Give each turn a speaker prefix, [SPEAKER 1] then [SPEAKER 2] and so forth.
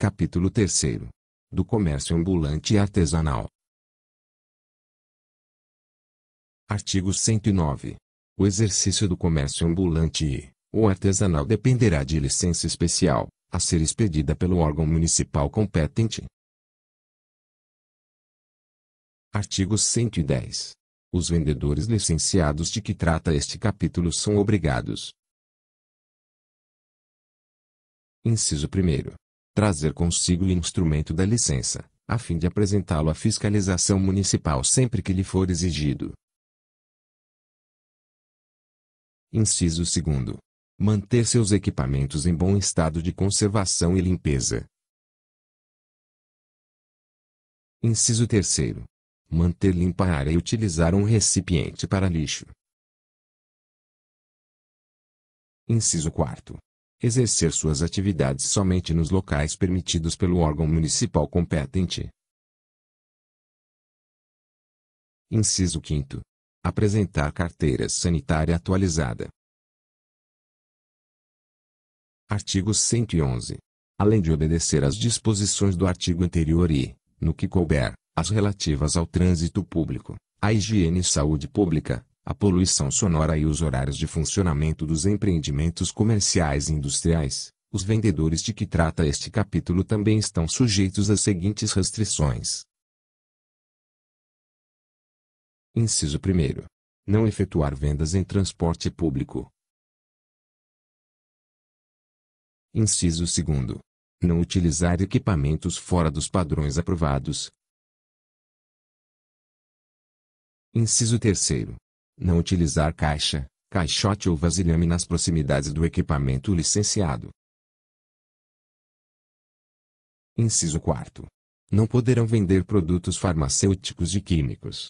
[SPEAKER 1] Capítulo 3 Do comércio ambulante e artesanal.
[SPEAKER 2] Artigo 109. O exercício do comércio ambulante e ou artesanal dependerá de licença especial, a ser expedida pelo órgão municipal competente.
[SPEAKER 1] Artigo 110. Os vendedores licenciados de que trata este capítulo são obrigados.
[SPEAKER 2] Inciso 1 trazer consigo o instrumento da licença, a fim de apresentá-lo à fiscalização municipal sempre que lhe for exigido.
[SPEAKER 1] Inciso 2. Manter seus equipamentos em bom estado de conservação e limpeza. Inciso 3. Manter limpa a área e utilizar um recipiente para lixo. Inciso 4
[SPEAKER 2] exercer suas atividades somente nos locais permitidos pelo órgão municipal competente.
[SPEAKER 1] Inciso 5. Apresentar carteira sanitária atualizada.
[SPEAKER 2] Artigo 111. Além de obedecer às disposições do artigo anterior e, no que couber, as relativas ao trânsito público, à higiene e saúde pública, a poluição sonora e os horários de funcionamento dos empreendimentos comerciais e industriais, os vendedores de que trata este capítulo também estão sujeitos às seguintes
[SPEAKER 1] restrições. Inciso 1. Não efetuar vendas em transporte público. Inciso 2. Não utilizar equipamentos fora dos padrões aprovados. Inciso 3.
[SPEAKER 2] Não utilizar caixa, caixote ou vasilhame nas proximidades do equipamento
[SPEAKER 1] licenciado. Inciso 4. Não poderão vender produtos farmacêuticos e químicos,